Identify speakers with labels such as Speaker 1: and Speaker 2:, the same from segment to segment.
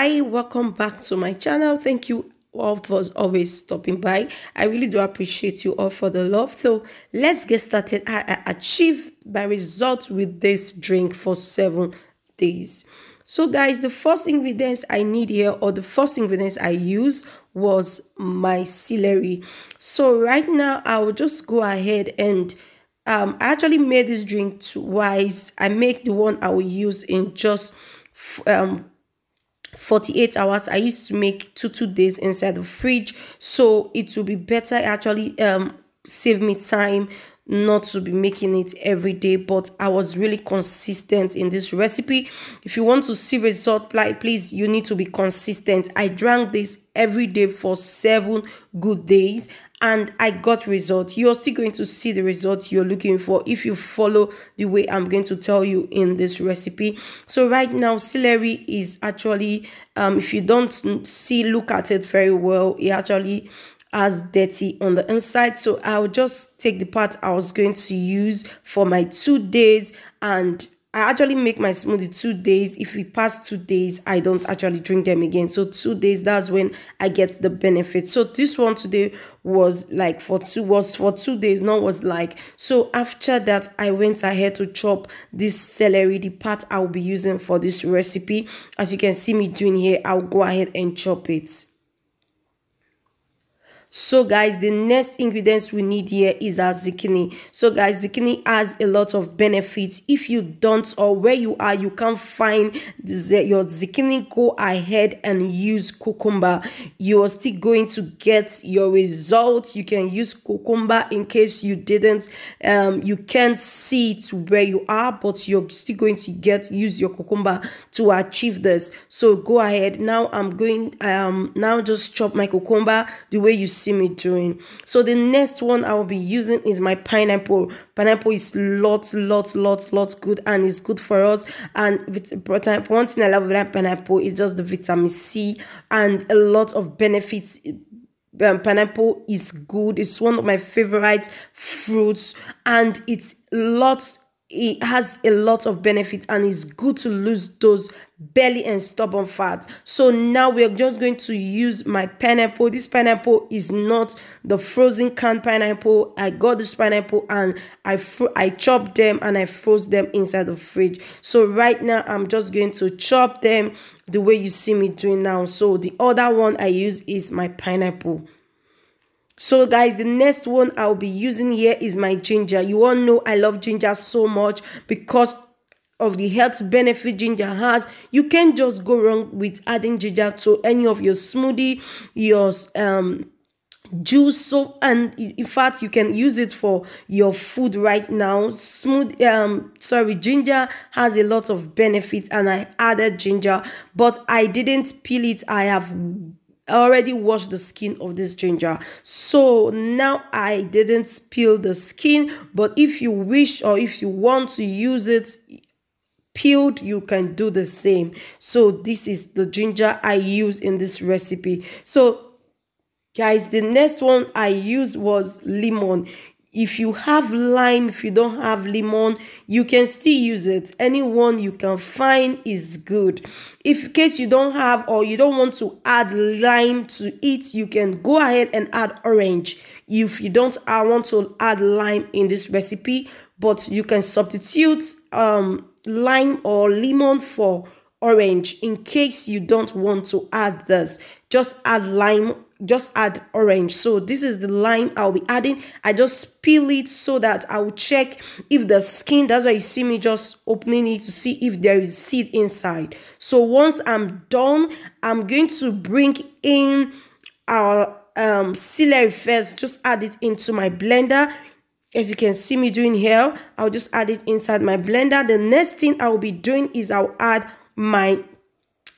Speaker 1: hi welcome back to my channel thank you all for always stopping by i really do appreciate you all for the love so let's get started i, I achieved my results with this drink for seven days so guys the first ingredients i need here or the first ingredients i use was my celery so right now i will just go ahead and um, I actually made this drink twice. I make the one I will use in just um, 48 hours i used to make two two days inside the fridge so it will be better actually um save me time not to be making it every day but i was really consistent in this recipe if you want to see result please you need to be consistent i drank this every day for seven good days and I got results. You're still going to see the results you're looking for if you follow the way I'm going to tell you in this recipe. So right now, celery is actually, um, if you don't see, look at it very well, it actually as dirty on the inside so i'll just take the part i was going to use for my two days and I actually make my smoothie two days. If we pass two days, I don't actually drink them again. So two days, that's when I get the benefit. So this one today was like for two was for two days, not was like. So after that, I went ahead to chop this celery, the part I'll be using for this recipe. As you can see me doing here, I'll go ahead and chop it. so guys the next ingredients we need here is our zucchini so guys zucchini has a lot of benefits if you don't or where you are you can't find the, your zucchini go ahead and use cucumber you are still going to get your result you can use cucumber in case you didn't um you can't see it where you are but you're still going to get use your cucumber to achieve this so go ahead now i'm going um now just chop my cucumber the way you see me doing. So the next one I will be using is my pineapple. Pineapple is lots, lots, lots, lots good and it's good for us. And one thing I love about pineapple is just the vitamin C and a lot of benefits um, pineapple is good. It's one of my favorite fruits, and it's lots it has a lot of benefit, and it's good to lose those belly and stubborn fat so now we're just going to use my pineapple this pineapple is not the frozen canned pineapple i got this pineapple and i i chopped them and i froze them inside the fridge so right now i'm just going to chop them the way you see me doing now so the other one i use is my pineapple So guys, the next one I'll be using here is my ginger. You all know I love ginger so much because of the health benefit ginger has you can't just go wrong with adding ginger to any of your smoothie your um juice so and in fact you can use it for your food right now smooth um sorry ginger has a lot of benefits and i added ginger but i didn't peel it i have I already washed the skin of this ginger. So now I didn't peel the skin, but if you wish or if you want to use it peeled, you can do the same. So this is the ginger I use in this recipe. So guys, the next one I use was lemon. if you have lime if you don't have lemon you can still use it Any one you can find is good if in case you don't have or you don't want to add lime to it you can go ahead and add orange if you don't i want to add lime in this recipe but you can substitute um lime or lemon for orange in case you don't want to add this just add lime just add orange so this is the lime i'll be adding i just peel it so that I will check if the skin that's why you see me just opening it to see if there is seed inside so once i'm done i'm going to bring in our um celery first just add it into my blender as you can see me doing here i'll just add it inside my blender the next thing i'll be doing is i'll add my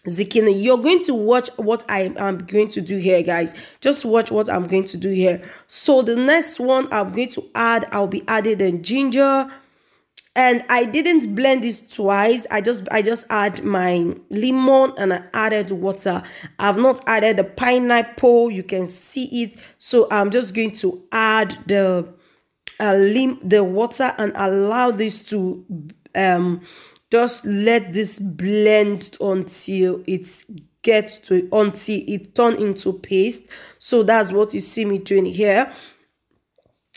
Speaker 1: Zikini, you're going to watch what I am going to do here, guys. Just watch what I'm going to do here. So the next one I'm going to add, I'll be adding the ginger. And I didn't blend this twice. I just I just add my lemon and I added water. I've not added the pineapple. You can see it. So I'm just going to add the uh, lim the water and allow this to um just let this blend until it's get to until it turn into paste so that's what you see me doing here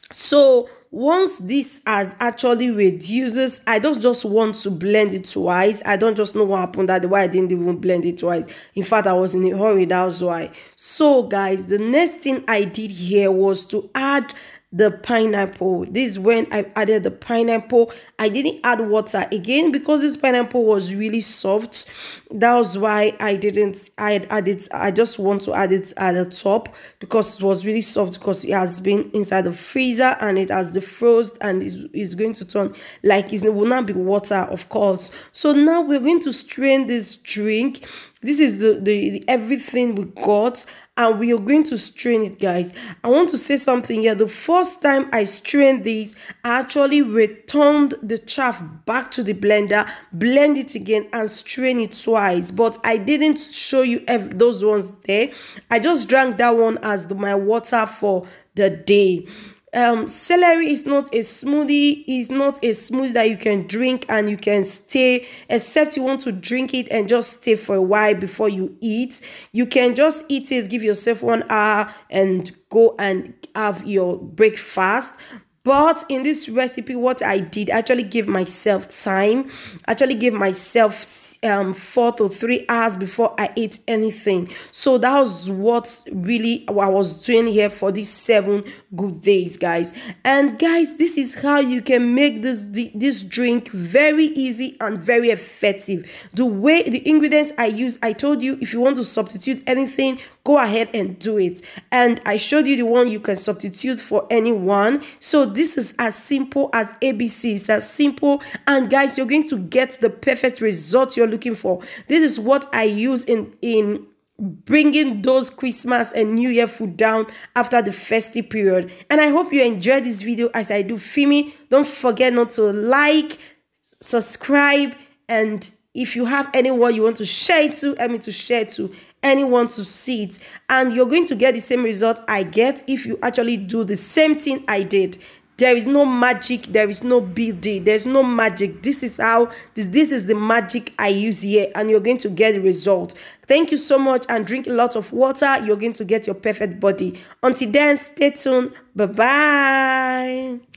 Speaker 1: so once this has actually reduces i don't just want to blend it twice i don't just know what happened that why i didn't even blend it twice in fact i was in a hurry that's why so guys the next thing i did here was to add the pineapple. This is when I added the pineapple. I didn't add water again because this pineapple was really soft. That was why I didn't I added I just want to add it at the top because it was really soft because it has been inside the freezer and it has defrosted and is it's going to turn like it will not be water of course. So now we're going to strain this drink. This is the, the, the everything we got and we are going to strain it guys i want to say something here the first time i strained this i actually returned the chaff back to the blender blend it again and strain it twice but i didn't show you those ones there i just drank that one as the, my water for the day um, celery is not a smoothie is not a smoothie that you can drink and you can stay except you want to drink it and just stay for a while before you eat you can just eat it give yourself one hour and go and have your breakfast but in this recipe, what I did actually give myself time, actually give myself um, four to three hours before I ate anything. So that was what really I was doing here for these seven good days, guys. And guys, this is how you can make this this drink very easy and very effective. The way the ingredients I use, I told you, if you want to substitute anything Go ahead and do it. And I showed you the one you can substitute for anyone. So this is as simple as ABC. It's as simple. And guys, you're going to get the perfect result you're looking for. This is what I use in in bringing those Christmas and New Year food down after the festive period. And I hope you enjoy this video as I do. Fimi, don't forget not to like, subscribe, and if you have anyone you want to share it to, help me to share it to. anyone to see it and you're going to get the same result i get if you actually do the same thing i did there is no magic there is no bd there's no magic this is how this this is the magic i use here and you're going to get the result thank you so much and drink a lot of water you're going to get your perfect body until then stay tuned bye bye